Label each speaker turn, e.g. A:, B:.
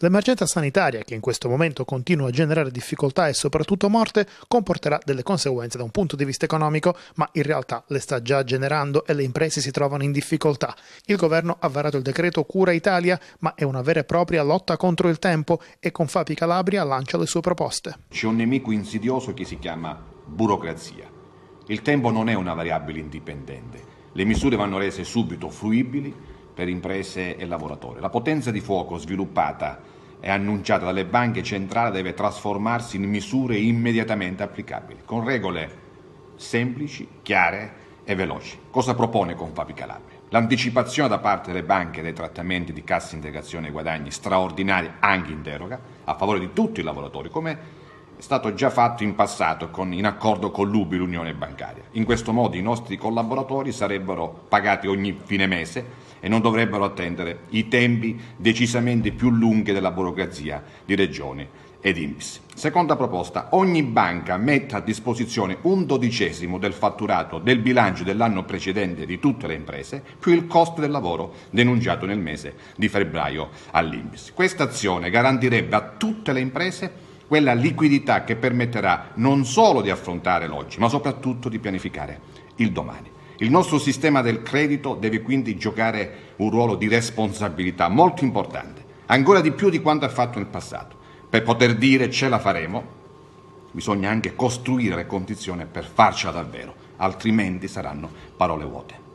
A: L'emergenza sanitaria, che in questo momento continua a generare difficoltà e soprattutto morte, comporterà delle conseguenze da un punto di vista economico, ma in realtà le sta già generando e le imprese si trovano in difficoltà. Il governo ha varato il decreto Cura Italia, ma è una vera e propria lotta contro il tempo e con Fapi Calabria lancia le sue proposte.
B: C'è un nemico insidioso che si chiama burocrazia. Il tempo non è una variabile indipendente. Le misure vanno rese subito fruibili per imprese e lavoratori. La potenza di fuoco sviluppata e annunciata dalle banche centrali deve trasformarsi in misure immediatamente applicabili, con regole semplici, chiare e veloci. Cosa propone Confapi Calabria? L'anticipazione da parte delle banche dei trattamenti di cassa integrazione e guadagni straordinari anche in deroga a favore di tutti i lavoratori, come è stato già fatto in passato con, in accordo con l'UBI, l'Unione Bancaria. In questo modo i nostri collaboratori sarebbero pagati ogni fine mese e non dovrebbero attendere i tempi decisamente più lunghi della burocrazia di Regioni ed INPS. Seconda proposta, ogni banca mette a disposizione un dodicesimo del fatturato del bilancio dell'anno precedente di tutte le imprese più il costo del lavoro denunciato nel mese di febbraio all'INPS. Questa azione garantirebbe a tutte le imprese quella liquidità che permetterà non solo di affrontare l'oggi, ma soprattutto di pianificare il domani. Il nostro sistema del credito deve quindi giocare un ruolo di responsabilità molto importante, ancora di più di quanto ha fatto nel passato. Per poter dire ce la faremo, bisogna anche
A: costruire le condizioni per farcela davvero, altrimenti saranno parole vuote.